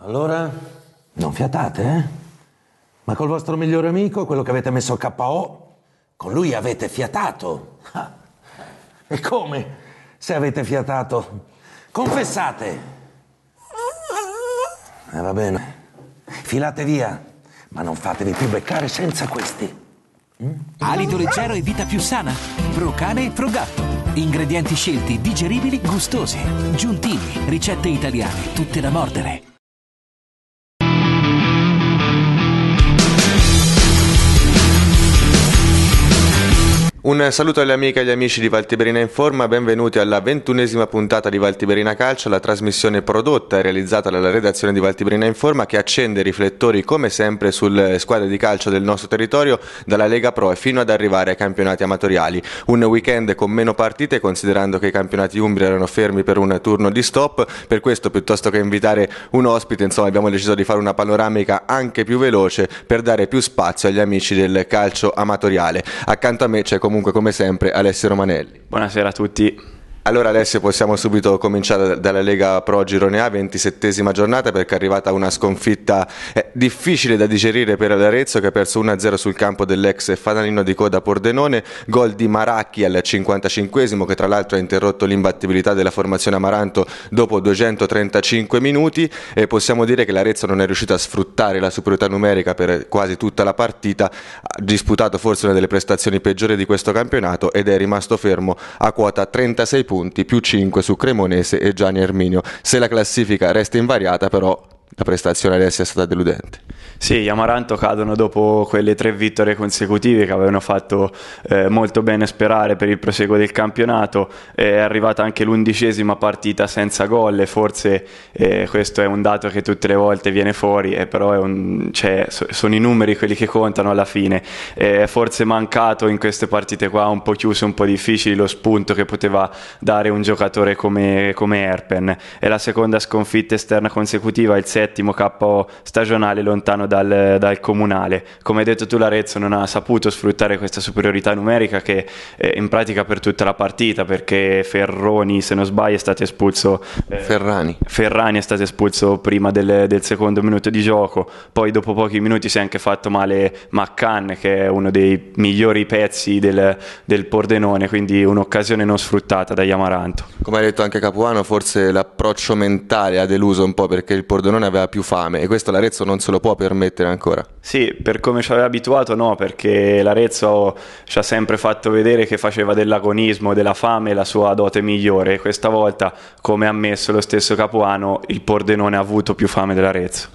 Allora? Non fiatate, eh? Ma col vostro migliore amico, quello che avete messo KO, con lui avete fiatato. Ah. E come se avete fiatato? Confessate! E eh, va bene. Filate via, ma non fatevi più beccare senza questi. Mm? Alito leggero e vita più sana. Pro cane e pro gatto. Ingredienti scelti, digeribili, gustosi. Giuntini, ricette italiane, tutte da mordere. Un saluto alle amiche e agli amici di Valtiberina Informa, benvenuti alla ventunesima puntata di Valtiberina Calcio, la trasmissione prodotta e realizzata dalla redazione di Valtiberina Informa che accende i riflettori come sempre sulle squadre di calcio del nostro territorio, dalla Lega Pro fino ad arrivare ai campionati amatoriali. Un weekend con meno partite considerando che i campionati umbri erano fermi per un turno di stop, per questo piuttosto che invitare un ospite insomma, abbiamo deciso di fare una panoramica anche più veloce per dare più spazio agli amici del calcio amatoriale. Accanto a me c'è comunque comunque come sempre Alessio Romanelli. Buonasera a tutti. Allora adesso possiamo subito cominciare dalla Lega Pro Girone A, 27esima giornata perché è arrivata una sconfitta eh, difficile da digerire per l'Arezzo che ha perso 1-0 sul campo dell'ex fanalino di coda Pordenone, gol di Maracchi al 55esimo che tra l'altro ha interrotto l'imbattibilità della formazione Amaranto dopo 235 minuti e possiamo dire che l'Arezzo non è riuscito a sfruttare la superiorità numerica per quasi tutta la partita, ha disputato forse una delle prestazioni peggiori di questo campionato ed è rimasto fermo a quota 36 punti punti, più 5 su Cremonese e Gianni Erminio. Se la classifica resta invariata però la prestazione adesso è stata deludente. Sì, gli Amaranto cadono dopo quelle tre vittorie consecutive che avevano fatto eh, molto bene sperare per il proseguo del campionato. Eh, è arrivata anche l'undicesima partita senza gol e forse eh, questo è un dato che tutte le volte viene fuori, eh, però un, cioè, sono i numeri quelli che contano alla fine. Eh, è forse mancato in queste partite qua un po' chiuse, un po' difficili lo spunto che poteva dare un giocatore come, come Erpen. È la seconda sconfitta esterna consecutiva, il settimo capo stagionale lontano dal, dal comunale. Come hai detto tu l'Arezzo non ha saputo sfruttare questa superiorità numerica che eh, in pratica per tutta la partita perché Ferroni se non sbaglio è stato espulso eh, Ferrani. Ferrani. è stato espulso prima del, del, secondo minuto di gioco, poi dopo pochi minuti si è anche fatto male Maccan che è uno dei migliori pezzi del, del Pordenone, quindi un'occasione non sfruttata da Yamaranto. Come hai detto anche Capuano, forse l'approccio mentale ha deluso un po' perché il Pordenone aveva più fame e questo l'Arezzo non se lo può permettere ancora. Sì, per come ci aveva abituato no, perché l'Arezzo ci ha sempre fatto vedere che faceva dell'agonismo e della fame la sua dote migliore. e Questa volta, come ha ammesso lo stesso Capuano, il Pordenone ha avuto più fame dell'Arezzo.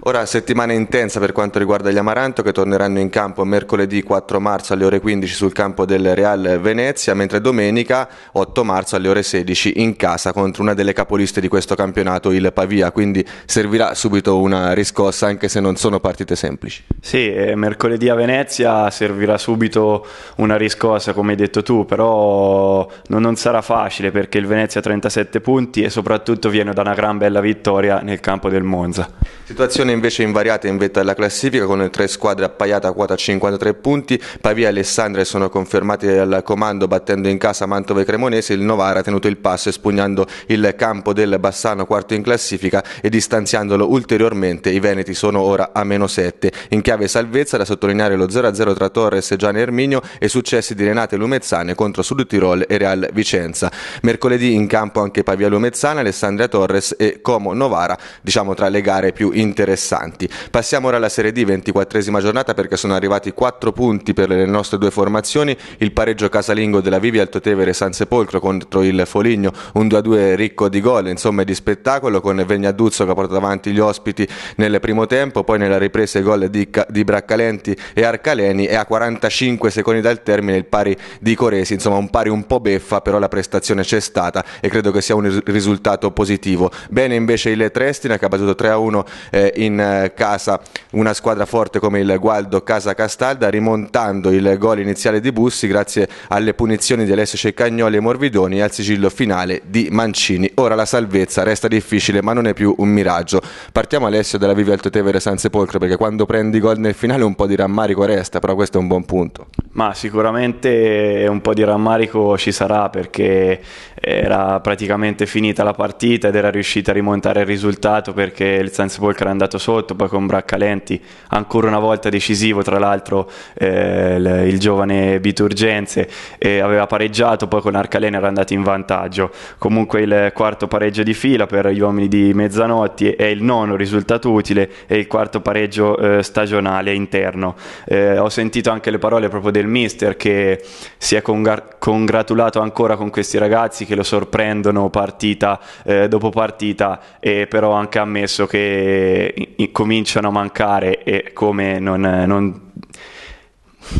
Ora settimana intensa per quanto riguarda gli Amaranto che torneranno in campo mercoledì 4 marzo alle ore 15 sul campo del Real Venezia, mentre domenica 8 marzo alle ore 16 in casa contro una delle capoliste di questo campionato, il Pavia, quindi servirà subito una riscossa anche se non sono partite semplici. Sì, mercoledì a Venezia servirà subito una riscossa come hai detto tu, però non sarà facile perché il Venezia ha 37 punti e soprattutto viene da una gran bella vittoria nel campo del Monza. Situazione Posizione invece invariata in vetta alla classifica con tre squadre appaiate a quota 53 punti, Pavia e Alessandria sono confermati al comando battendo in casa Mantova e Cremonese, il Novara ha tenuto il passo espugnando il campo del Bassano quarto in classifica e distanziandolo ulteriormente, i Veneti sono ora a meno 7. In chiave salvezza da sottolineare lo 0-0 tra Torres e Gianni Erminio e successi di Renate Lumezzane contro Sud Tirol e Real Vicenza. Mercoledì in campo anche Pavia Lumezzana, Alessandria Torres e Como Novara, diciamo tra le gare più interessanti interessanti. Passiamo ora alla Serie D, 24esima giornata perché sono arrivati 4 punti per le nostre due formazioni, il pareggio casalingo della Vivi Altotevere San Sepolcro contro il Foligno, un 2-2 ricco di gol, insomma di spettacolo con Vegnaduzzo che ha portato avanti gli ospiti nel primo tempo, poi nella ripresa i gol di, di Braccalenti e Arcaleni e a 45 secondi dal termine il pari di Coresi, insomma un pari un po' beffa, però la prestazione c'è stata e credo che sia un risultato positivo. Bene invece il Trestina che ha battuto 3-1 eh, in in eh, casa una squadra forte come il Gualdo Casa Castalda rimontando il gol iniziale di Bussi grazie alle punizioni di Alessio Ceccagnoli e Morvidoni e al sigillo finale di Mancini. Ora la salvezza resta difficile ma non è più un miraggio. Partiamo Alessio dalla Vivi Altotevere San Sepolcro perché quando prendi gol nel finale un po' di rammarico resta, però questo è un buon punto. Ma sicuramente un po' di rammarico ci sarà perché era praticamente finita la partita ed era riuscita a rimontare il risultato perché il San Sepolcro è andato stato sotto, poi con Braccalenti ancora una volta decisivo, tra l'altro eh, il, il, giovane Biturgenze eh, aveva pareggiato, poi con Arcalena era andato in vantaggio. Comunque il quarto pareggio di fila per gli uomini di Mezzanotti è il nono risultato utile e il quarto pareggio eh, stagionale interno. Eh, ho sentito anche le parole proprio del mister che si è congar- congratulato ancora con questi ragazzi che lo sorprendono partita eh, dopo partita e però ha anche ammesso che cominciano a mancare e come non, eh, non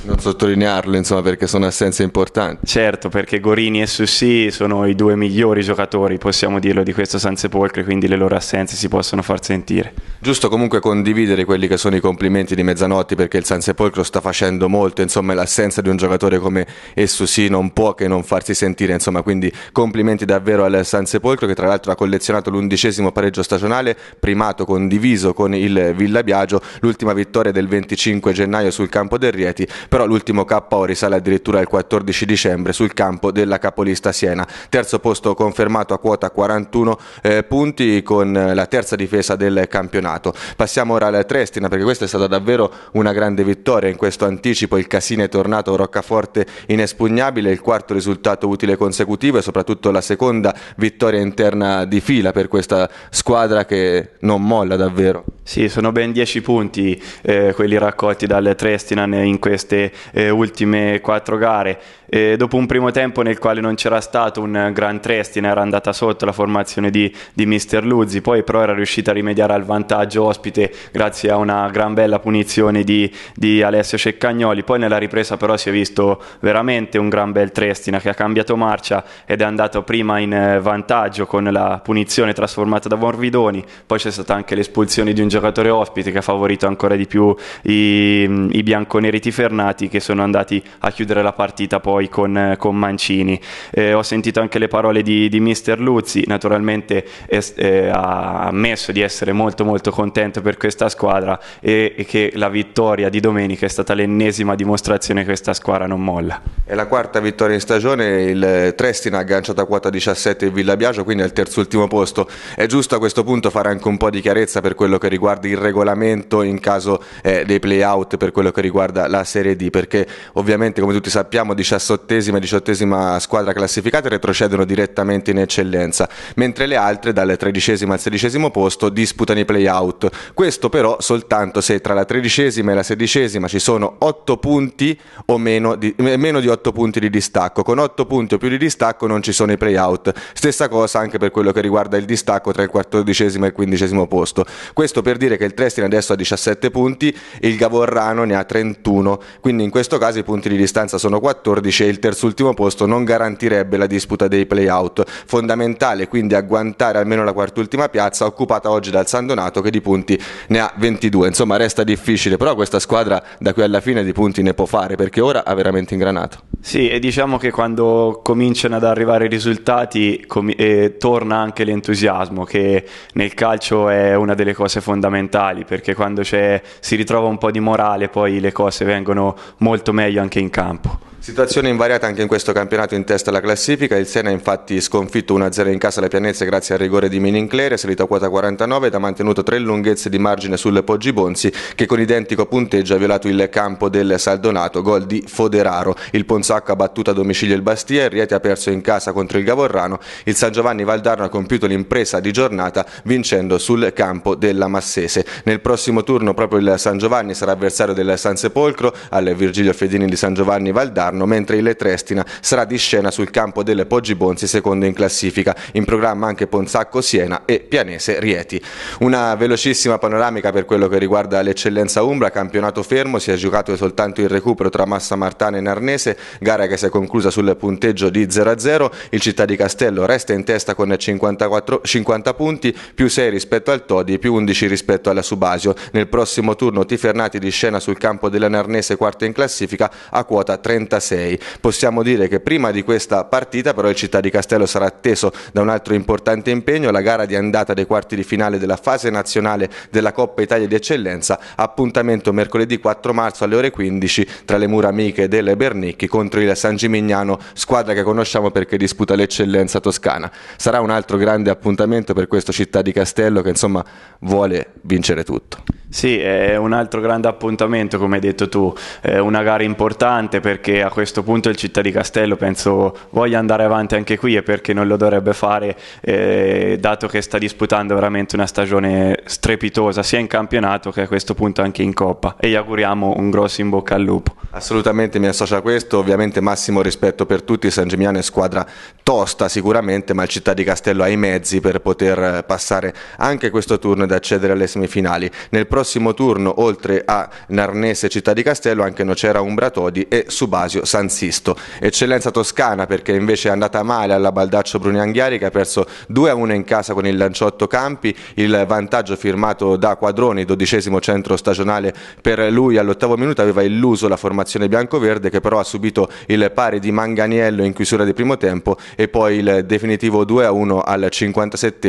non sottolinearlo, insomma, perché sono assenze importanti. Certo, perché Gorini e Sussi sono i due migliori giocatori, possiamo dirlo, di questo San Sepolcro, quindi le loro assenze si possono far sentire. Giusto comunque condividere quelli che sono i complimenti di mezzanotti, perché il San Sepolcro sta facendo molto, insomma, l'assenza di un giocatore come Essussi non può che non farsi sentire, insomma, quindi complimenti davvero al San Sepolcro, che tra l'altro ha collezionato l'undicesimo pareggio stagionale, primato condiviso con il Villa Biagio, l'ultima vittoria del 25 gennaio sul campo del Rieti però l'ultimo KO risale addirittura il 14 dicembre sul campo della capolista Siena. Terzo posto confermato a quota 41 eh, punti con la terza difesa del campionato. Passiamo ora al Trestina perché questa è stata davvero una grande vittoria in questo anticipo il Casino è tornato Roccaforte inespugnabile, il quarto risultato utile consecutivo e soprattutto la seconda vittoria interna di fila per questa squadra che non molla davvero. Sì, sono ben 10 punti eh, quelli raccolti dal Trestina in questo queste eh, ultime quattro gare e dopo un primo tempo nel quale non c'era stato un gran tresting, era andata sotto la formazione di, di Mister Luzzi, poi però era riuscita a rimediare al vantaggio ospite grazie a una gran bella punizione di, di Alessio Ceccagnoli, poi nella ripresa però si è visto veramente un gran bel tresting che ha cambiato marcia ed è andato prima in eh, vantaggio con la punizione trasformata da Morvidoni, poi c'è stata anche l'espulsione di un giocatore ospite che ha favorito ancora di più i, i bianconeri tifernati che sono andati a chiudere la partita poi poi con, eh, con Mancini. Eh, ho sentito anche le parole di, di mister Luzzi, naturalmente es, eh, ha ammesso di essere molto molto contento per questa squadra e, e, che la vittoria di domenica è stata l'ennesima dimostrazione che questa squadra non molla. È la quarta vittoria in stagione, il Trestina ha agganciato a quota 17 il Villa Biagio, quindi al terzo ultimo posto. È giusto a questo punto fare anche un po' di chiarezza per quello che riguarda il regolamento in caso eh, dei play-out per quello che riguarda la Serie D, perché ovviamente come tutti sappiamo 17 diciassettesima e diciottesima squadra classificata retrocedono direttamente in eccellenza, mentre le altre dal tredicesimo al sedicesimo posto disputano i playout. Questo però soltanto se tra la tredicesima e la sedicesima ci sono 8 punti o meno di, eh, meno di 8 punti di distacco. Con 8 punti o più di distacco non ci sono i playout. Stessa cosa anche per quello che riguarda il distacco tra il quattordicesimo e il quindicesimo posto. Questo per dire che il Trestine adesso ha 17 punti il Gavorrano ne ha 31, quindi in questo caso i punti di distanza sono 14 e il terzultimo posto non garantirebbe la disputa dei playout. Fondamentale quindi agguantare almeno la quartultima piazza occupata oggi dal San Donato che di punti ne ha 22. Insomma resta difficile, però questa squadra da qui alla fine di punti ne può fare perché ora ha veramente ingranato. Sì, e diciamo che quando cominciano ad arrivare i risultati com- eh, torna anche l'entusiasmo che nel calcio è una delle cose fondamentali perché quando si ritrova un po' di morale poi le cose vengono molto meglio anche in campo. Situazione invariata anche in questo campionato in testa alla classifica, il Sena infatti sconfitto 1-0 in casa alle Pianezze grazie al rigore di Mininclere, è salito a quota 49 ed ha mantenuto tre lunghezze di margine sul Poggi Bonzi che con identico punteggio ha violato il campo del Saldonato, gol di Foderaro. Il Ponzacco ha battuto a domicilio il Bastia, il Rieti ha perso in casa contro il Gavorrano, il San Giovanni Valdarno ha compiuto l'impresa di giornata vincendo sul campo della Massese. Nel prossimo turno proprio il San Giovanni sarà avversario del San Sepolcro al Virgilio Fedini di San Giovanni Valdarno quest'anno, mentre il Letrestina sarà di scena sul campo delle Poggi Bonzi secondo in classifica, in programma anche Ponzacco Siena e Pianese Rieti. Una velocissima panoramica per quello che riguarda l'eccellenza Umbra, campionato fermo, si è giocato soltanto il recupero tra Massa Martana e Narnese, gara che si è conclusa sul punteggio di 0-0, il Città di Castello resta in testa con 54, 50 punti, più 6 rispetto al Todi, più 11 rispetto alla Subasio. Nel prossimo turno Tifernati di scena sul campo della Narnese quarta in classifica a quota 36. 36. Possiamo dire che prima di questa partita però il Città di Castello sarà atteso da un altro importante impegno, la gara di andata dei quarti di finale della fase nazionale della Coppa Italia di Eccellenza, appuntamento mercoledì 4 marzo alle ore 15 tra le mura amiche del Bernicchi contro il San Gimignano, squadra che conosciamo perché disputa l'eccellenza toscana. Sarà un altro grande appuntamento per questo Città di Castello che insomma vuole vincere tutto. Sì, è un altro grande appuntamento come hai detto tu, è una gara importante perché a questo punto il Città di Castello penso voglia andare avanti anche qui e perché non lo dovrebbe fare eh, dato che sta disputando veramente una stagione strepitosa sia in campionato che a questo punto anche in Coppa e gli auguriamo un grosso in bocca al lupo. Assolutamente mi associo a questo, ovviamente massimo rispetto per tutti, San Gemiano è squadra tosta sicuramente ma il Città di Castello ha i mezzi per poter passare anche questo turno ed accedere alle semifinali. Nel prossimo turno oltre a Narnese Città di Castello anche Nocera Umbratodi e Subasio Ginnasio San Sisto. Eccellenza toscana perché invece è andata male alla Baldaccio Brunianghiari che ha perso 2-1 in casa con il Lanciotto Campi, il vantaggio firmato da Quadroni, dodicesimo centro stagionale per lui all'ottavo minuto aveva illuso la formazione biancoverde che però ha subito il pari di Manganiello in chiusura di primo tempo e poi il definitivo 2-1 al 57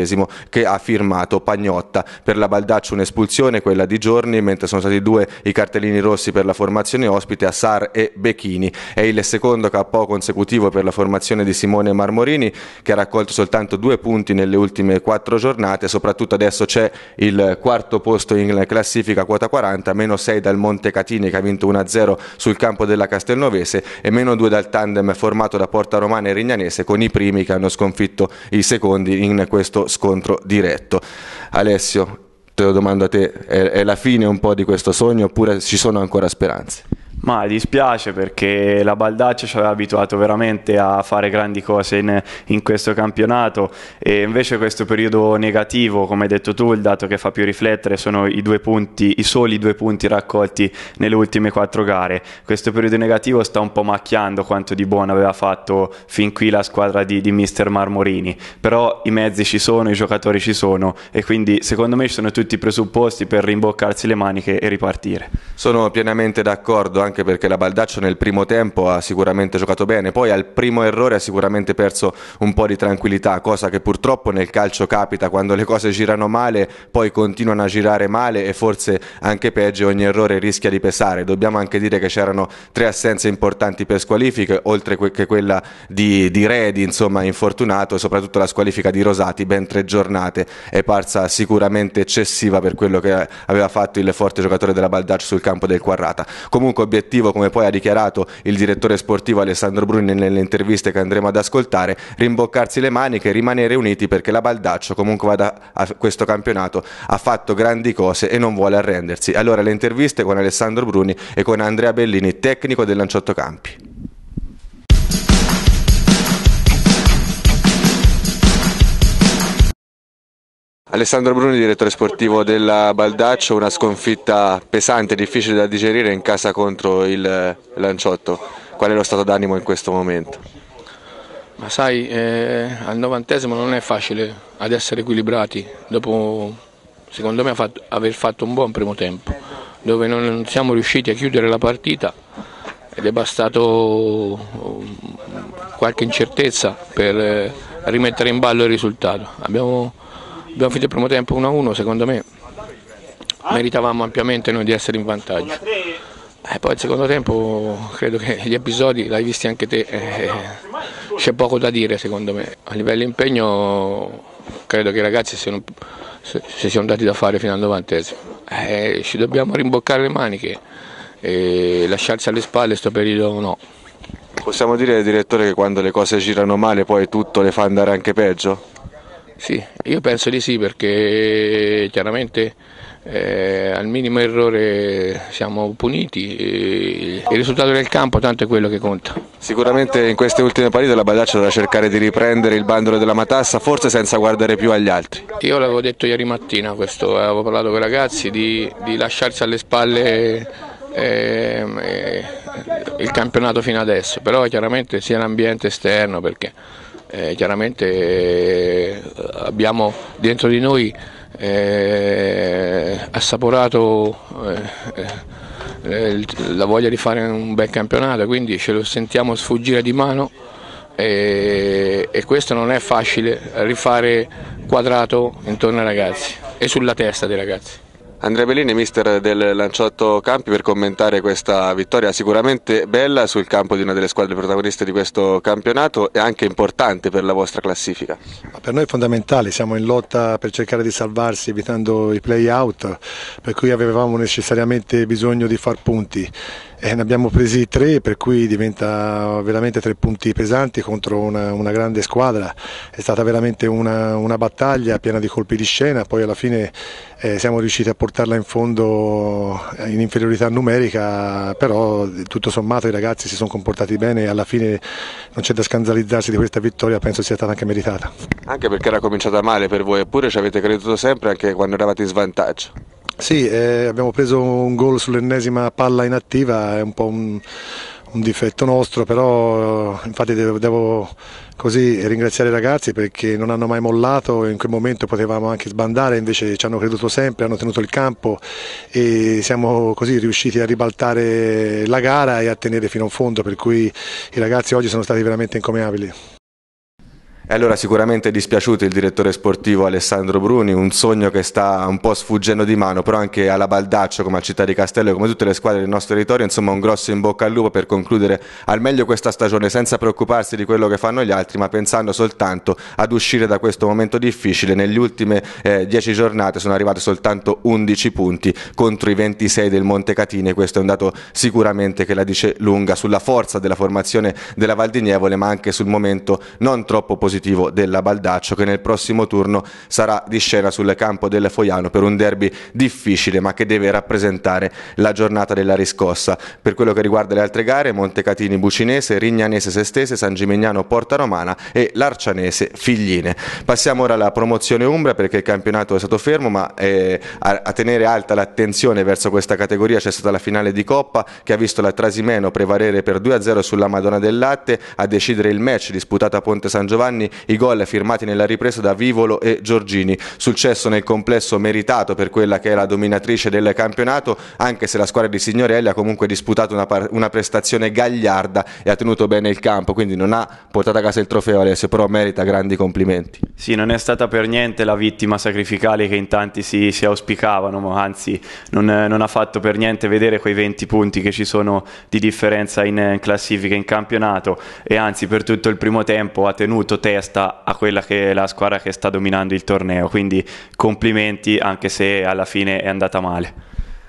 che ha firmato Pagnotta. Per la Baldaccio un'espulsione, quella di giorni, mentre sono stati due i cartellini rossi per la formazione ospite, Assar e Becchini è il secondo KO consecutivo per la formazione di Simone Marmorini che ha raccolto soltanto due punti nelle ultime quattro giornate, soprattutto adesso c'è il quarto posto in classifica quota 40, meno 6 dal Monte Catini che ha vinto 1-0 sul campo della Castelnovese e meno 2 dal tandem formato da Porta Romana e Rignanese con i primi che hanno sconfitto i secondi in questo scontro diretto. Alessio, te lo domando a te, è, è la fine un po' di questo sogno oppure ci sono ancora speranze? Ma dispiace perché la Baldaccio ci aveva abituato veramente a fare grandi cose in, in, questo campionato e invece questo periodo negativo, come hai detto tu, il dato che fa più riflettere sono i, due punti, i soli due punti raccolti nelle ultime quattro gare. Questo periodo negativo sta un po' macchiando quanto di buono aveva fatto fin qui la squadra di, di mister Marmorini, però i mezzi ci sono, i giocatori ci sono e quindi secondo me ci sono tutti i presupposti per rimboccarsi le maniche e ripartire. Sono pienamente d'accordo anche perché la Baldaccio nel primo tempo ha sicuramente giocato bene, poi al primo errore ha sicuramente perso un po' di tranquillità, cosa che purtroppo nel calcio capita quando le cose girano male, poi continuano a girare male e forse anche peggio ogni errore rischia di pesare. Dobbiamo anche dire che c'erano tre assenze importanti per squalifiche, oltre che quella di, di Redi, insomma infortunato e soprattutto la squalifica di Rosati, ben tre giornate, è parsa sicuramente eccessiva per quello che aveva fatto il forte giocatore della Baldaccio sul campo del Quarrata. Comunque obiettivo, come poi ha dichiarato il direttore sportivo Alessandro Bruni nelle interviste che andremo ad ascoltare, rimboccarsi le maniche e rimanere uniti perché la Baldaccio comunque vada a questo campionato ha fatto grandi cose e non vuole arrendersi. Allora le interviste con Alessandro Bruni e con Andrea Bellini, tecnico del Lanciotto Campi. Alessandro Bruni, direttore sportivo della Baldaccio, una sconfitta pesante, difficile da digerire in casa contro il Lanciotto. Qual è lo stato d'animo in questo momento? Ma sai, eh, al novantesimo non è facile ad essere equilibrati, dopo secondo me fatto, aver fatto un buon primo tempo, dove non siamo riusciti a chiudere la partita ed è bastato um, qualche incertezza per eh, rimettere in ballo il risultato. Abbiamo Abbiamo finito il primo tempo 1-1, secondo me meritavamo ampiamente noi di essere in vantaggio. E eh, poi il secondo tempo credo che gli episodi l'hai visti anche te, eh, c'è poco da dire secondo me. A livello impegno credo che i ragazzi siano, si siano dati da fare fino al novantesimo. Eh, ci dobbiamo rimboccare le maniche e lasciarsi alle spalle questo periodo no. Possiamo dire direttore che quando le cose girano male poi tutto le fa andare anche peggio? Sì, io penso di sì perché chiaramente eh, al minimo errore siamo puniti, eh, il risultato del campo tanto è quello che conta. Sicuramente in queste ultime partite la Badaccia dovrà cercare di riprendere il bandolo della matassa, forse senza guardare più agli altri. Io l'avevo detto ieri mattina, questo, avevo parlato con i ragazzi di, di lasciarsi alle spalle ehm, eh, il campionato fino adesso, però chiaramente sia l'ambiente esterno perché eh, chiaramente eh, abbiamo dentro di noi eh, assaporato eh, la voglia di fare un bel campionato, quindi ce lo sentiamo sfuggire di mano e, e questo non è facile rifare quadrato intorno ai ragazzi e sulla testa dei ragazzi. Andrea Bellini, mister del Lanciotto Campi, per commentare questa vittoria sicuramente bella sul campo di una delle squadre protagoniste di questo campionato e anche importante per la vostra classifica. Ma per noi è fondamentale, siamo in lotta per cercare di salvarsi evitando i play out, per cui avevamo necessariamente bisogno di far punti eh, ne abbiamo presi tre, per cui diventa veramente tre punti pesanti contro una, una grande squadra. È stata veramente una, una, battaglia piena di colpi di scena, poi alla fine eh, siamo riusciti a portarla in fondo eh, in inferiorità numerica, però eh, tutto sommato i ragazzi si sono comportati bene e alla fine non c'è da scandalizzarsi di questa vittoria, penso sia stata anche meritata. Anche perché era cominciata male per voi, eppure ci avete creduto sempre anche quando eravate in svantaggio. Sì, eh, abbiamo preso un gol sull'ennesima palla inattiva, è un po' un, un difetto nostro, però eh, infatti devo, devo, così ringraziare i ragazzi perché non hanno mai mollato, in quel momento potevamo anche sbandare, invece ci hanno creduto sempre, hanno tenuto il campo e siamo così riusciti a ribaltare la gara e a tenere fino a fondo, per cui i ragazzi oggi sono stati veramente incomiabili. E allora sicuramente è dispiaciuto il direttore sportivo Alessandro Bruni, un sogno che sta un po' sfuggendo di mano, però anche alla Baldaccio, come a Città di Castello e come tutte le squadre del nostro territorio, insomma un grosso in bocca al lupo per concludere al meglio questa stagione senza preoccuparsi di quello che fanno gli altri, ma pensando soltanto ad uscire da questo momento difficile. Negli ultime eh, 10 giornate sono arrivate soltanto 11 punti contro i 26 del Montecatini, questo è un dato sicuramente che la dice lunga sulla forza della formazione della Valdignevole, ma anche sul momento non troppo positivo positivo della Baldaccio che nel prossimo turno sarà di scena sul campo del Foiano per un derby difficile ma che deve rappresentare la giornata della riscossa. Per quello che riguarda le altre gare, Montecatini Bucinese, Rignanese Sestese, San Gimignano Porta Romana e l'Arcianese Figline. Passiamo ora alla promozione Umbra perché il campionato è stato fermo ma eh, a tenere alta l'attenzione verso questa categoria c'è stata la finale di Coppa che ha visto la Trasimeno prevalere per 2-0 sulla Madonna del Latte a decidere il match disputato a Ponte San Giovanni i gol firmati nella ripresa da Vivolo e Giorgini. Successo nel complesso meritato per quella che è la dominatrice del campionato, anche se la squadra di Signorelli ha comunque disputato una, una prestazione gagliarda e ha tenuto bene il campo, quindi non ha portato a casa il trofeo Alessio, però merita grandi complimenti. Sì, non è stata per niente la vittima sacrificale che in tanti si, si auspicavano, ma anzi non, non, ha fatto per niente vedere quei 20 punti che ci sono di differenza in, in classifica in campionato e anzi per tutto il primo tempo ha tenuto terra testa a quella che è la squadra che sta dominando il torneo. Quindi complimenti anche se alla fine è andata male.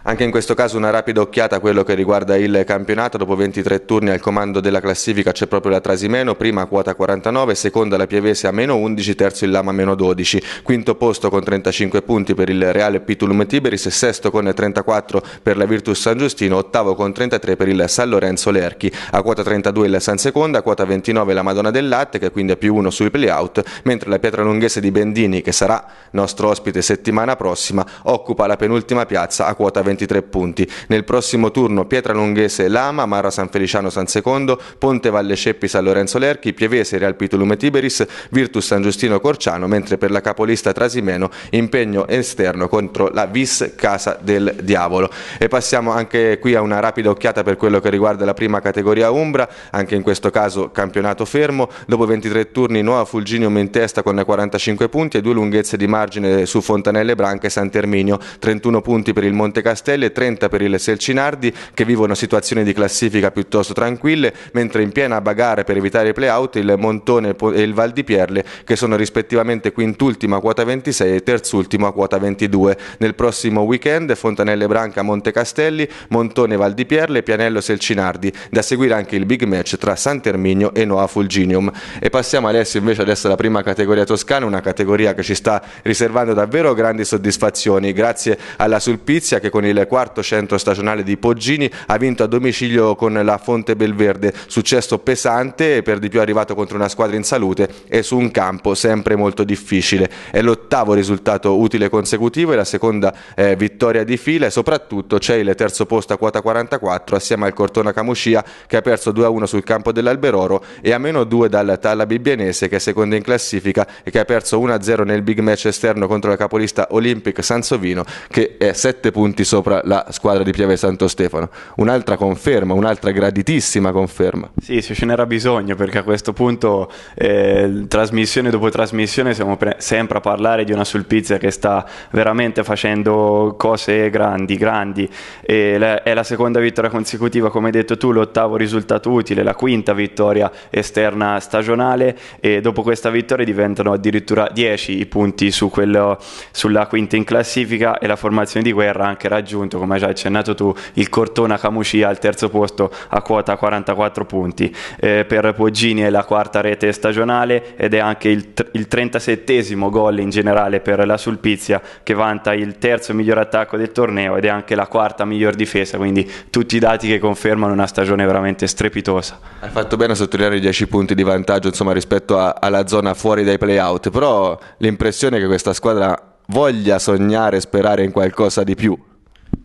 Anche in questo caso una rapida occhiata a quello che riguarda il campionato, dopo 23 turni al comando della classifica c'è proprio la Trasimeno, prima a quota 49, seconda la Pievese a meno 11, terzo il Lama a meno 12, quinto posto con 35 punti per il Reale Pitulum Tiberis, sesto con 34 per la Virtus San Giustino, ottavo con 33 per il San Lorenzo Lerchi, a quota 32 il San Seconda, a quota 29 la Madonna del Latte che quindi è più uno sui playout, mentre la Pietralunghese di Bendini che sarà nostro ospite settimana prossima occupa la penultima piazza a quota 29. 23 punti. Nel prossimo turno Pietralunghese Lama, Marra San Feliciano San Secondo, Ponte Valle Ceppi San Lorenzo Lerchi, Pievese Real Pitulum Tiberis, Virtus San Giustino Corciano, mentre per la capolista Trasimeno impegno esterno contro la Vis Casa del Diavolo. E passiamo anche qui a una rapida occhiata per quello che riguarda la prima categoria Umbra, anche in questo caso campionato fermo, dopo 23 turni Nuova Fulginium in testa con 45 punti e due lunghezze di margine su Fontanelle Branca e San Terminio, 31 punti per il Monte Castello Castelli e 30 per il Selcinardi che vivono situazioni di classifica piuttosto tranquille, mentre in piena bagare per evitare i playout il Montone e il Val di Pierle che sono rispettivamente quintultimo a quota 26 e terzultimo a quota 22. Nel prossimo weekend Fontanelle Branca Monte Castelli, Montone Val di Pierle, e Pianello Selcinardi. Da seguire anche il big match tra Sant'Erminio e Noa Fulginium. E passiamo adesso invece adesso alla prima categoria toscana, una categoria che ci sta riservando davvero grandi soddisfazioni grazie alla Sulpizia che con il il quarto centro stagionale di Poggini, ha vinto a domicilio con la Fonte Belverde, successo pesante, e per di più arrivato contro una squadra in salute e su un campo sempre molto difficile. È l'ottavo risultato utile consecutivo e la seconda eh, vittoria di fila e soprattutto c'è il terzo posto a quota 44 assieme al Cortona Camuscia che ha perso 2-1 sul campo dell'Alberoro e a meno 2 dal Talla Bibbianese che è secondo in classifica e che ha perso 1-0 nel big match esterno contro la capolista Olympic Sansovino che è 7 punti sopra sopra la squadra di Piave Santo Stefano. Un'altra conferma, un'altra graditissima conferma. Sì, se ce n'era bisogno perché a questo punto eh, trasmissione dopo trasmissione siamo pre- sempre a parlare di una Sulpizia che sta veramente facendo cose grandi, grandi. La- è la seconda vittoria consecutiva, come hai detto tu, l'ottavo risultato utile, la quinta vittoria esterna stagionale e dopo questa vittoria diventano addirittura 10 i punti su quello, sulla quinta in classifica e la formazione di guerra anche raggiunta aggiunto, come hai già accennato tu, il Cortona Camucia al terzo posto a quota 44 punti. Eh, per Poggini è la quarta rete stagionale ed è anche il, il 37esimo gol in generale per la Sulpizia che vanta il terzo miglior attacco del torneo ed è anche la quarta miglior difesa, quindi tutti i dati che confermano una stagione veramente strepitosa. Hai fatto bene a sottolineare i 10 punti di vantaggio insomma, rispetto a, alla zona fuori dai playout, però l'impressione è che questa squadra voglia sognare e sperare in qualcosa di più.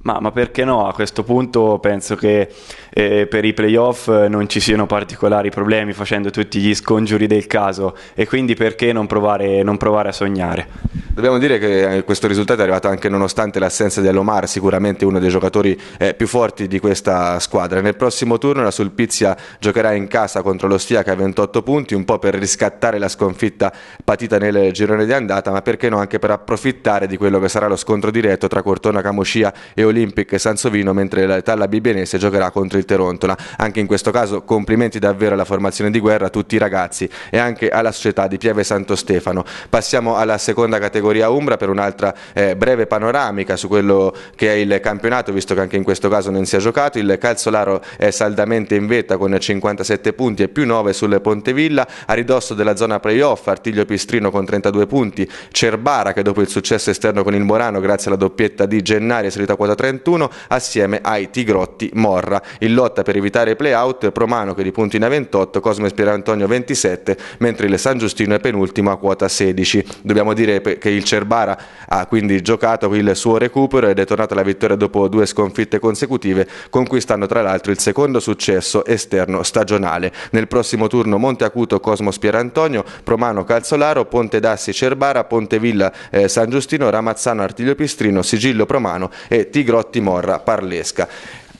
Ma, ma, perché no? A questo punto penso che eh, per i playoff eh, non ci siano particolari problemi facendo tutti gli scongiuri del caso e quindi perché non provare, non provare a sognare? Dobbiamo dire che eh, questo risultato è arrivato anche nonostante l'assenza di Alomar, sicuramente uno dei giocatori eh, più forti di questa squadra. Nel prossimo turno la Sulpizia giocherà in casa contro l'Ostiaca a 28 punti, un po' per riscattare la sconfitta patita nel girone di andata, ma perché no anche per approfittare di quello che sarà lo scontro diretto tra Cortona Camoscia e Olimpia Olympic Sansovino mentre la Talla Bibbienese giocherà contro il Terontola. Anche in questo caso complimenti davvero alla formazione di guerra, a tutti i ragazzi e anche alla società di Pieve Santo Stefano. Passiamo alla seconda categoria Umbra per un'altra eh, breve panoramica su quello che è il campionato, visto che anche in questo caso non si è giocato. Il Calzolaro è saldamente in vetta con 57 punti e più 9 sul Pontevilla, a ridosso della zona playoff Artiglio Pistrino con 32 punti, Cerbara che dopo il successo esterno con il Morano grazie alla doppietta di gennaio è salito a 4 31 assieme ai Tigrotti Morra. In lotta per evitare i play Promano che di puntina ne ha 28, Cosme Spirantonio 27, mentre il San Giustino è penultimo a quota 16. Dobbiamo dire che il Cerbara ha quindi giocato il suo recupero ed è tornata la vittoria dopo due sconfitte consecutive, conquistando tra l'altro il secondo successo esterno stagionale. Nel prossimo turno Monte Acuto, Cosmo Spirantonio, Promano Calzolaro, Ponte d'Assi Cerbara, Pontevilla eh, San Giustino, Ramazzano Artiglio Pistrino, Sigillo Promano e Tigro Grotti Morra Parlesca.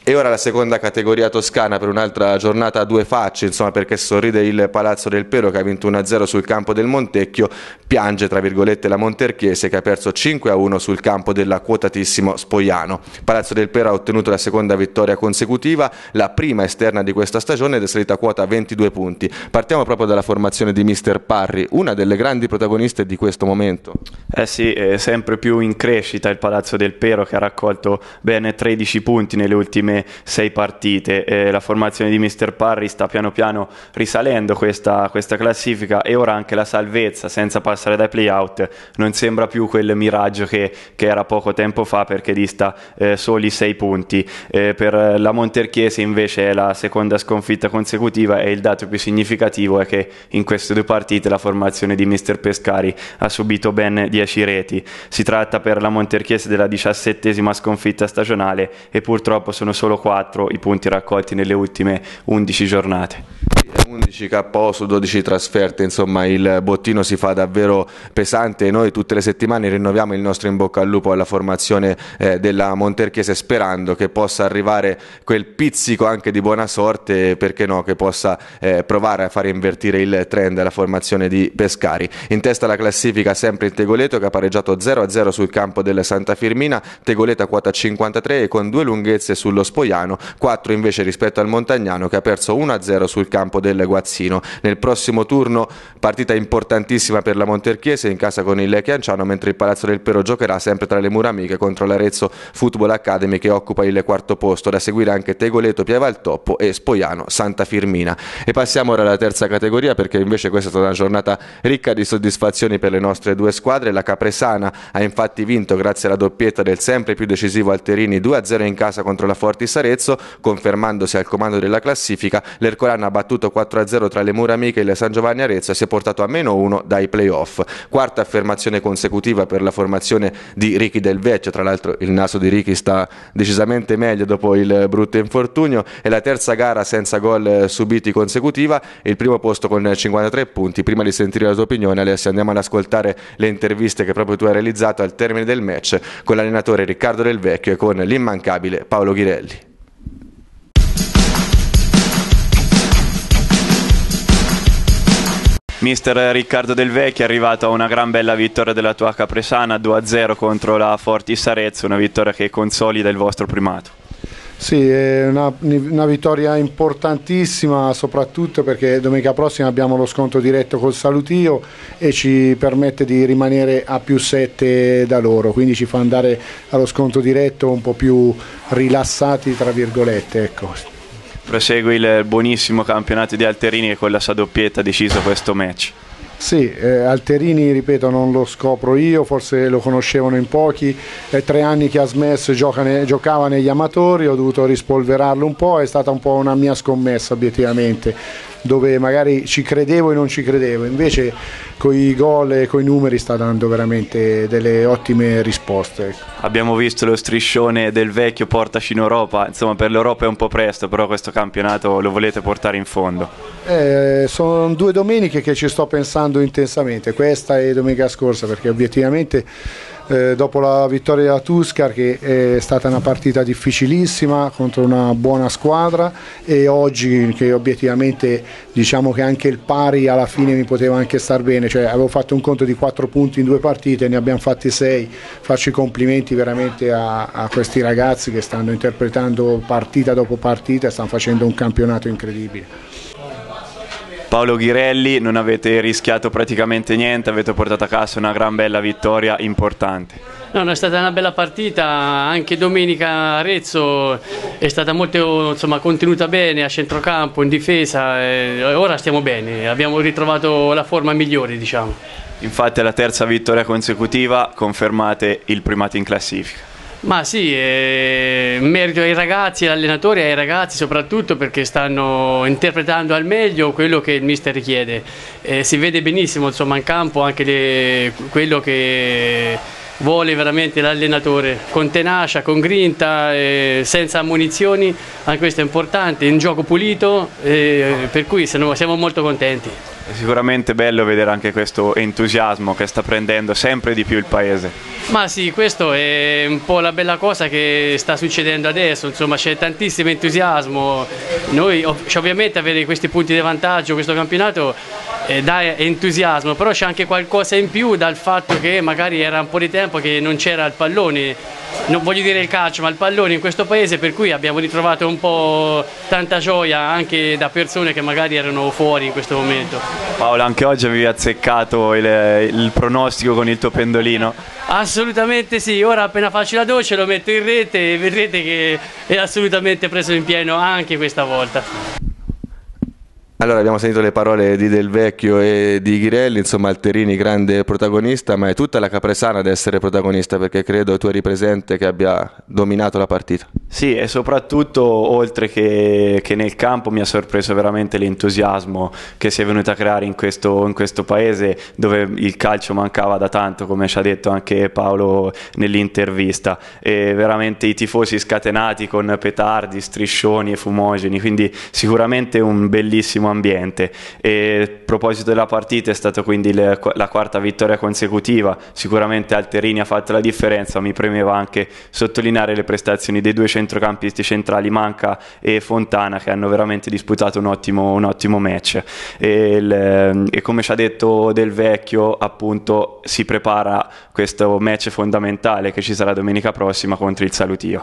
E ora la seconda categoria toscana per un'altra giornata a due facce, insomma perché sorride il Palazzo del Pero che ha vinto 1-0 sul campo del Montecchio, piange tra virgolette la Monterchiese che ha perso 5-1 sul campo della quotatissimo Spoiano. Palazzo del Pero ha ottenuto la seconda vittoria consecutiva, la prima esterna di questa stagione ed è salita a quota 22 punti. Partiamo proprio dalla formazione di Mister Parri, una delle grandi protagoniste di questo momento. Eh sì, è sempre più in crescita il Palazzo del Pero che ha raccolto bene 13 punti nelle ultime ultime sei partite. Eh, la formazione di Mr. Parry sta piano piano risalendo questa, questa, classifica e ora anche la salvezza senza passare dai playout non sembra più quel miraggio che, che era poco tempo fa perché dista eh, soli sei punti. Eh, per la Monterchiese invece è la seconda sconfitta consecutiva e il dato più significativo è che in queste due partite la formazione di Mr. Pescari ha subito ben 10 reti. Si tratta per la Monterchiese della diciassettesima sconfitta stagionale e purtroppo sono solo solo 4 i punti raccolti nelle ultime 11 giornate. 11 KO su 12 trasferte, insomma il bottino si fa davvero pesante e noi tutte le settimane rinnoviamo il nostro in bocca al lupo alla formazione eh, della Monterchese sperando che possa arrivare quel pizzico anche di buona sorte, perché no, che possa eh, provare a far invertire il trend alla formazione di Pescari. In testa alla classifica sempre il Tegoleto che ha pareggiato 0-0 sul campo del Santa Firmina, Tegoleta quota 53 e con due lunghezze sullo spazio Spoiano, 4 invece rispetto al Montagnano che ha perso 1-0 sul campo del Guazzino. Nel prossimo turno partita importantissima per la Monterchiese in casa con il Chianciano, mentre il Palazzo del Pero giocherà sempre tra le mura amiche contro l'Arezzo Football Academy che occupa il quarto posto. Da seguire anche Tegoleto, Piava al Toppo e Spoiano, Santa Firmina. E passiamo ora alla terza categoria perché invece questa è stata una giornata ricca di soddisfazioni per le nostre due squadre. La Capresana ha infatti vinto grazie alla doppietta del sempre più decisivo Alterini 2-0 in casa contro la Forti Fortis Arezzo, confermandosi al comando della classifica, l'Ercolano ha battuto 4-0 tra le mura amiche e la San Giovanni Arezzo e si è portato a meno 1 dai playoff. Quarta affermazione consecutiva per la formazione di Ricky Del Vecchio, tra l'altro il naso di Ricky sta decisamente meglio dopo il brutto infortunio, è la terza gara senza gol eh, subiti consecutiva il primo posto con 53 punti. Prima di sentire la tua opinione Alessia, andiamo ad ascoltare le interviste che proprio tu hai realizzato al termine del match con l'allenatore Riccardo Del Vecchio e con l'immancabile Paolo Ghirelli. Mister Riccardo Del Vecchio è arrivato a una gran bella vittoria della tua Capresana 2-0 contro la Fortis Arezzo, una vittoria che consolida il vostro primato. Sì, è una, una vittoria importantissima soprattutto perché domenica prossima abbiamo lo sconto diretto col Salutio e ci permette di rimanere a più 7 da loro, quindi ci fa andare allo sconto diretto un po' più rilassati, tra virgolette. Ecco prosegui il buonissimo campionato di Alterini che con la sua doppietta ha deciso questo match. Sì, eh, Alterini, ripeto, non lo scopro io, forse lo conoscevano in pochi, è tre anni che ha smesso, ne, giocava negli amatori, ho dovuto rispolverarlo un po', è stata un po' una mia scommessa obiettivamente, dove magari ci credevo e non ci credevo, invece con i gol e con i numeri sta dando veramente delle ottime risposte. Ecco. Abbiamo visto lo striscione del vecchio portaci in Europa, insomma per l'Europa è un po' presto, però questo campionato lo volete portare in fondo. Eh, sono due domeniche che ci sto pensando lavorando intensamente, questa e domenica scorsa, perché obiettivamente eh, dopo la vittoria della Tuscar che è stata una partita difficilissima contro una buona squadra e oggi che obiettivamente diciamo che anche il pari alla fine mi poteva anche star bene, cioè, avevo fatto un conto di 4 punti in due partite, ne abbiamo fatti 6, faccio i complimenti veramente a, a questi ragazzi che stanno interpretando partita dopo partita e stanno facendo un campionato incredibile. Paolo Ghirelli, non avete rischiato praticamente niente, avete portato a casa una gran bella vittoria importante. No, è stata una bella partita, anche domenica Arezzo è stata molto insomma, contenuta bene a centrocampo, in difesa, e eh, ora stiamo bene, abbiamo ritrovato la forma migliore diciamo. Infatti è la terza vittoria consecutiva, confermate il primato in classifica. Ma sì, eh, merito ai ragazzi, all'allenatore e ai ragazzi soprattutto perché stanno interpretando al meglio quello che il mister richiede. Eh, si vede benissimo insomma, in campo anche le, quello che vuole veramente l'allenatore, con tenacia, con grinta, eh, senza ammunizioni, anche questo è importante, è un gioco pulito, eh, per cui siamo molto contenti. È sicuramente bello vedere anche questo entusiasmo che sta prendendo sempre di più il paese. Ma sì, questa è un po' la bella cosa che sta succedendo adesso, insomma c'è tantissimo entusiasmo. Noi cioè, ovviamente avere questi punti di vantaggio, questo campionato eh, dà entusiasmo, però c'è anche qualcosa in più dal fatto che magari era un po' di tempo che non c'era il pallone non voglio dire il calcio, ma il pallone in questo paese, per cui abbiamo ritrovato un po' tanta gioia anche da persone che magari erano fuori in questo momento. Paolo, anche oggi avevi azzeccato il, il pronostico con il tuo pendolino. Assolutamente sì, ora appena faccio la doccia lo metto in rete e vedrete che è assolutamente preso in pieno anche questa volta. Allora abbiamo sentito le parole di Del Vecchio e di Ghirelli, insomma Alterini grande protagonista, ma è tutta la Capresana ad essere protagonista perché credo tu eri presente che abbia dominato la partita. Sì e soprattutto oltre che, che nel campo mi ha sorpreso veramente l'entusiasmo che si è venuto a creare in questo, in questo paese dove il calcio mancava da tanto come ci ha detto anche Paolo nell'intervista e veramente i tifosi scatenati con petardi, striscioni e fumogeni, quindi sicuramente un bellissimo ambiente. E a proposito della partita è stata quindi le, la quarta vittoria consecutiva, sicuramente Alterini ha fatto la differenza, mi premeva anche sottolineare le prestazioni dei due centrocampisti centrali, Manca e Fontana, che hanno veramente disputato un ottimo, un ottimo match. E, il, e come ci ha detto Del Vecchio, appunto si prepara questo match fondamentale che ci sarà domenica prossima contro il Salutio.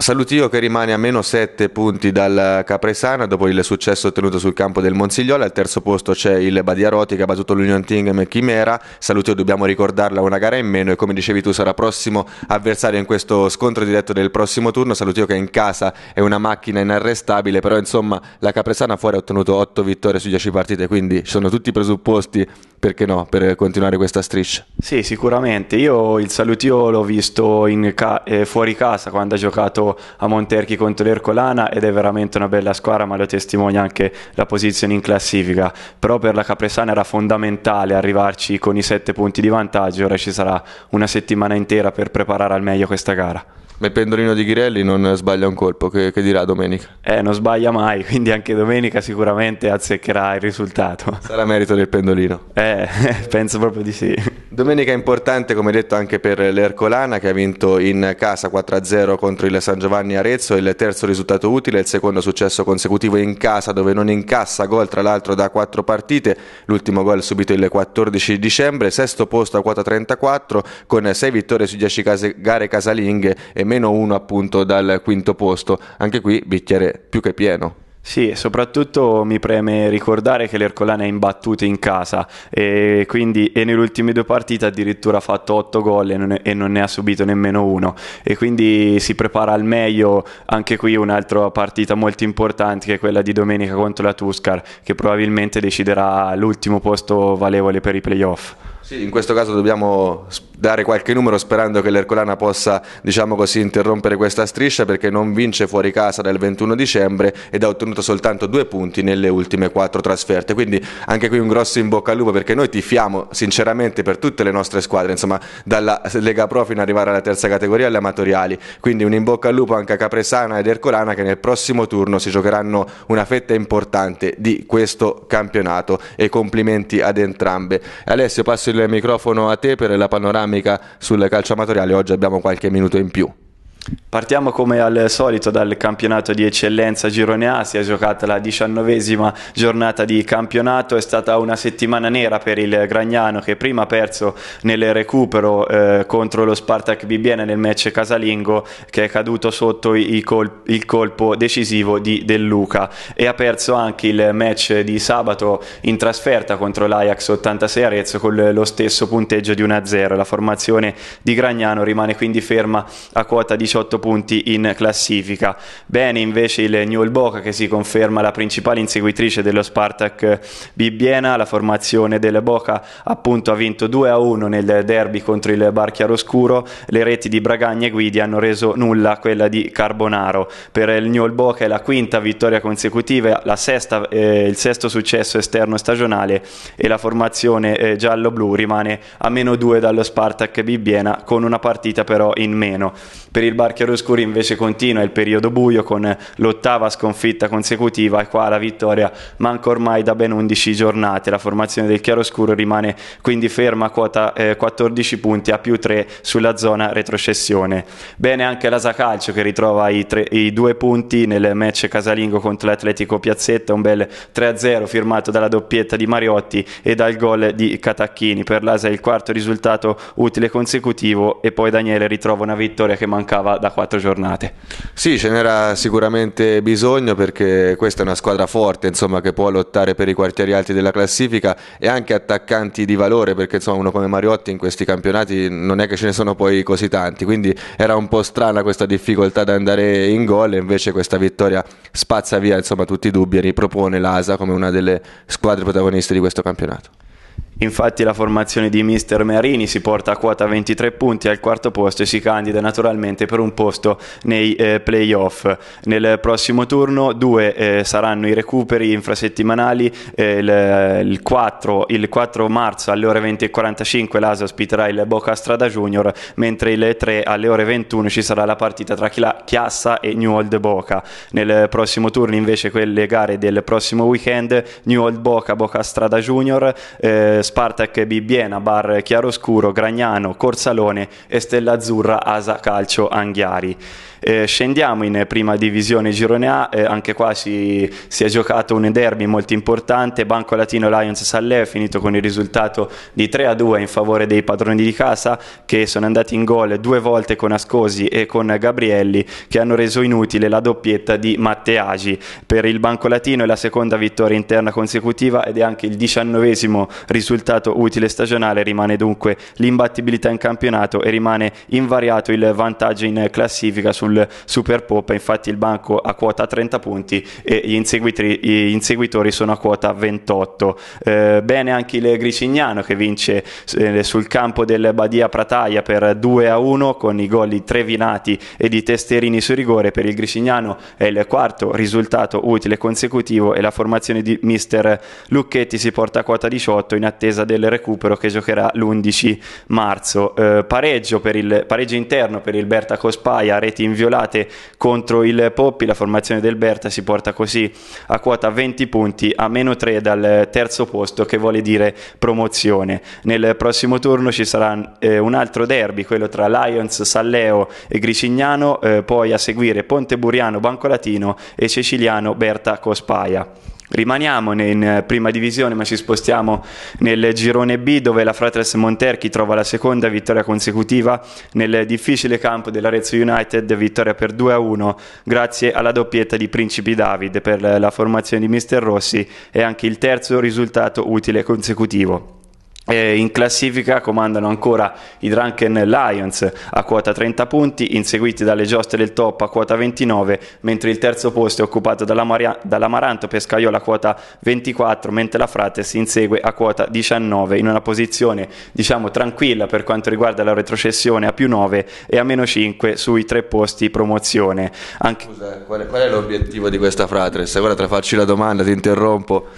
Salutio che rimane a meno 7 punti dal Capresana dopo il successo ottenuto sul campo del Monsigliola, al terzo posto c'è il Badiarotti che ha battuto l'Union Team Chimera, Salutio dobbiamo ricordarla una gara in meno e come dicevi tu sarà prossimo avversario in questo scontro diretto del prossimo turno, Salutio che in casa è una macchina inarrestabile, però insomma la Capresana fuori ha ottenuto 8 vittorie su 10 partite, quindi ci sono tutti i presupposti perché no, per continuare questa striscia. Sì, sicuramente. Io il Salutio l'ho visto ca- eh, fuori casa quando ha giocato a Monterchi contro l'Ercolana ed è veramente una bella squadra, ma lo testimonia anche la posizione in classifica. Però per la Capresana era fondamentale arrivarci con i sette punti di vantaggio, ora ci sarà una settimana intera per preparare al meglio questa gara. Ma il pendolino di Ghirelli non sbaglia un colpo, che, che, dirà domenica? Eh, non sbaglia mai, quindi anche domenica sicuramente azzeccherà il risultato. Sarà merito del pendolino. Eh, penso proprio di sì. Domenica importante, come detto, anche per l'Ercolana che ha vinto in casa 4-0 contro il San Giovanni Arezzo, il terzo risultato utile, il secondo successo consecutivo in casa dove non incassa gol tra l'altro da quattro partite, l'ultimo gol subito il 14 dicembre, sesto posto a quota 34 con 6 vittorie su 10 case, gare casalinghe e almeno uno appunto dal quinto posto. Anche qui bicchiere più che pieno. Sì, soprattutto mi preme ricordare che l'Ercolana è imbattuta in casa e quindi e nelle ultime due partite addirittura ha fatto otto gol e non, è, e non, ne ha subito nemmeno uno e quindi si prepara al meglio anche qui un'altra partita molto importante che è quella di domenica contro la Tuscar che probabilmente deciderà l'ultimo posto valevole per i playoff. Sì, in questo caso dobbiamo dare qualche numero sperando che l'Ercolana possa diciamo così, interrompere questa striscia perché non vince fuori casa dal 21 dicembre ed ha ottenuto soltanto due punti nelle ultime quattro trasferte. Quindi anche qui un grosso in bocca al lupo perché noi tifiamo sinceramente per tutte le nostre squadre, insomma dalla Lega Pro fino ad arrivare alla terza categoria alle amatoriali. Quindi un in bocca al lupo anche a Capresana ed Ercolana che nel prossimo turno si giocheranno una fetta importante di questo campionato e complimenti ad entrambe. Alessio passo il microfono a te per la panoramica dinamica sulle amatoriali. oggi abbiamo qualche minuto in più. Partiamo come al solito dal campionato di eccellenza Girone A, si è giocata la diciannovesima giornata di campionato, è stata una settimana nera per il Gragnano che prima ha perso nel recupero eh, contro lo Spartak Bibiena nel match casalingo che è caduto sotto col il colpo decisivo di Del Luca e ha perso anche il match di sabato in trasferta contro l'Ajax 86 Arezzo con lo stesso punteggio di 1-0, la formazione di Gragnano rimane quindi ferma a quota di 18 punti in classifica. Bene invece il Newell Boca che si conferma la principale inseguitrice dello Spartak Bibbiena, la formazione del Boca appunto ha vinto 2-1 nel derby contro il Bar Chiaroscuro, le reti di Bragagna e Guidi hanno reso nulla quella di Carbonaro. Per il Newell Boca è la quinta vittoria consecutiva, sesta, eh, il sesto successo esterno stagionale e la formazione eh, giallo-blu rimane a meno 2 dallo Spartak Bibbiena con una partita però in meno. Per il bar Oscuri invece continua il periodo buio con l'ottava sconfitta consecutiva e qua la vittoria manca ormai da ben 11 giornate. La formazione del chiaroscuro rimane quindi ferma a quota eh, 14 punti a più 3 sulla zona retrocessione. Bene anche l'Asa Calcio che ritrova i, tre, i due punti nel match casalingo contro l'Atletico Piazzetta, un bel 3-0 firmato dalla doppietta di Mariotti e dal gol di Catacchini. Per l'Asa è il quarto risultato utile consecutivo e poi Daniele ritrova una vittoria che mancava mancava da quattro giornate. Sì, ce n'era sicuramente bisogno perché questa è una squadra forte insomma, che può lottare per i quartieri alti della classifica e anche attaccanti di valore perché insomma, uno come Mariotti in questi campionati non è che ce ne sono poi così tanti, quindi era un po' strana questa difficoltà da andare in gol e invece questa vittoria spazza via insomma, tutti i dubbi e ripropone l'ASA come una delle squadre protagoniste di questo campionato. Infatti la formazione di mister Marini si porta a quota 23 punti al quarto posto e si candida naturalmente per un posto nei eh, playoff. Nel prossimo turno due eh, saranno i recuperi infrasettimanali, eh, il, il, 4, il, 4, marzo alle ore 20.45 l'ASA ospiterà il Boca Strada Junior, mentre il 3 alle ore 21 ci sarà la partita tra Chiassa e New Old Boca. Nel prossimo turno invece quelle gare del prossimo weekend New Old Boca, Boca Strada Junior, eh, Spartak Bibbiena, Bar Chiaroscuro, Gragnano, Corsalone e Stella Azzurra Asa Calcio Anghiari. Eh, scendiamo in prima divisione Girone A, eh, anche qua si, si, è giocato un derby molto importante, Banco Latino Lions Sallè è finito con il risultato di 3 a 2 in favore dei padroni di casa che sono andati in gol due volte con Ascosi e con Gabrielli che hanno reso inutile la doppietta di Matteagi. Per il Banco Latino è la seconda vittoria interna consecutiva ed è anche il diciannovesimo risultato risultato utile stagionale rimane dunque l'imbattibilità in campionato e rimane invariato il vantaggio in classifica sul Super Pop, infatti il banco ha quota 30 punti e gli inseguitori, sono a quota 28. Eh, bene anche il Gricignano che vince eh, sul campo del Badia Prataia per 2 a 1 con i gol di Trevinati e di Testerini su rigore per il Gricignano è il quarto risultato utile consecutivo e la formazione di mister Lucchetti si porta a quota 18 in attesa attesa del recupero che giocherà l'11 marzo. Eh, pareggio, il, pareggio, interno per il Berta Cospaia, reti inviolate contro il Poppi, la formazione del Berta si porta così a quota 20 punti a meno 3 dal terzo posto che vuole dire promozione. Nel prossimo turno ci sarà eh, un altro derby, quello tra Lions, Salleo e Gricignano, eh, poi a seguire Ponte Buriano, Banco Latino e Ceciliano Berta Cospaia. Rimaniamo in eh, prima divisione ma ci spostiamo nel girone B dove la Fratres Monterchi trova la seconda vittoria consecutiva nel difficile campo dell'Arezzo United, vittoria per 2-1 grazie alla doppietta di Principi David per la formazione di Mister Rossi e anche il terzo risultato utile consecutivo in classifica comandano ancora i Drunken Lions a quota 30 punti, inseguiti dalle Gioste del Top a quota 29, mentre il terzo posto è occupato dall'Amaranto Pescaiola a quota 24, mentre la Frates insegue a quota 19, in una posizione diciamo tranquilla per quanto riguarda la retrocessione a più 9 e a meno 5 sui tre posti promozione. Anche... Scusa, eh, qual, è, qual è l'obiettivo di questa Fratres? Guarda, te la faccio la domanda, ti interrompo.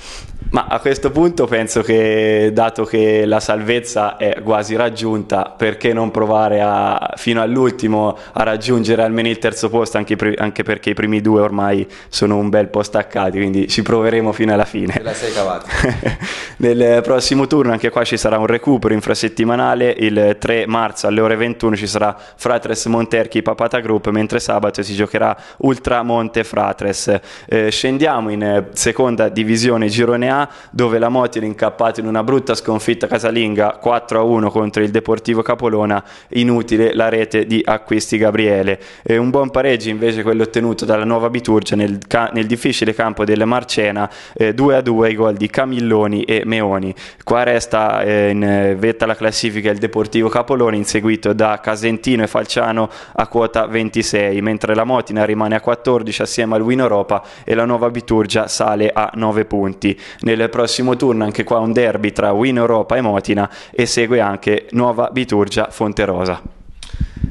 Ma a questo punto penso che, dato che la salvezza è quasi raggiunta, perché non provare a, fino all'ultimo a raggiungere almeno il terzo posto, anche, anche, perché i primi due ormai sono un bel po' staccati, quindi ci proveremo fino alla fine. Te la sei cavata. Nel prossimo turno anche qua ci sarà un recupero infrasettimanale, il 3 marzo alle ore 21 ci sarà Fratres Monterchi Papata Group, mentre sabato si giocherà Ultramonte Fratres. Eh, scendiamo in seconda divisione girone A, dove la Moti è incappata in una brutta sconfitta casalinga 4 a 1 contro il Deportivo Capolona, inutile la rete di acquisti Gabriele. E un buon pareggio invece quello ottenuto dalla nuova Biturgia nel, ca- nel difficile campo del Marcena, eh, 2 a 2 i gol di Camilloni e Meoni. Qua resta eh, in eh, vetta la classifica il Deportivo Capolona, inseguito da Casentino e Falciano a quota 26, mentre la Motina rimane a 14 assieme al Win Europa e la nuova Biturgia sale a 9 punti. Nel prossimo turno anche qua un derby tra Win Europa Emotina e segue anche Nuova Biturgia Fonterosa.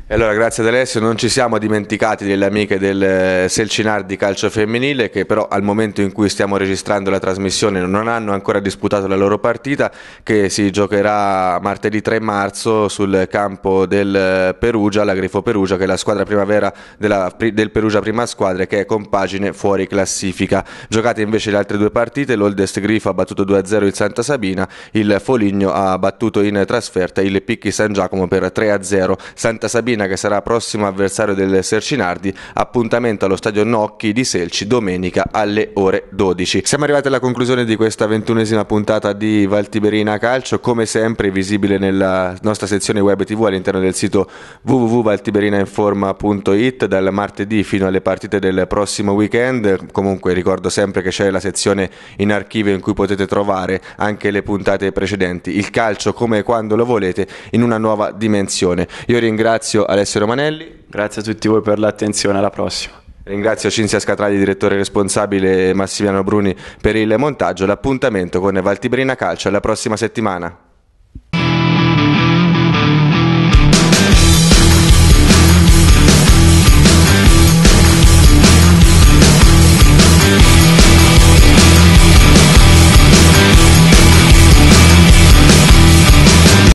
E allora grazie ad Alessio, non ci siamo dimenticati delle amiche del eh, Selcinar di calcio femminile che però al momento in cui stiamo registrando la trasmissione non hanno ancora disputato la loro partita che si giocherà martedì 3 marzo sul campo del eh, Perugia, la Grifo Perugia che è la squadra primavera della, del Perugia prima squadra che è compagine fuori classifica. Giocate invece le altre due partite, l'Oldest Grifo ha battuto 2-0 il Santa Sabina, il Foligno ha battuto in trasferta il Picchi San Giacomo per 3-0. Santa Sabina Sabina che sarà prossimo avversario del Sercinardi, appuntamento allo stadio Nocchi di Selci domenica alle ore 12. Siamo arrivati alla conclusione di questa ventunesima puntata di Valtiberina Calcio, come sempre visibile nella nostra sezione web tv all'interno del sito www.valtiberinainforma.it dal martedì fino alle partite del prossimo weekend, comunque ricordo sempre che c'è la sezione in archivio in cui potete trovare anche le puntate precedenti, il calcio come e quando lo volete in una nuova dimensione. Io ringrazio ringrazio Alessio Romanelli. Grazie a tutti voi per l'attenzione, alla prossima. Ringrazio Cinzia Scatrali, direttore responsabile, Massimiliano Bruni per il montaggio. L'appuntamento con Valtibrina Calcio alla prossima settimana.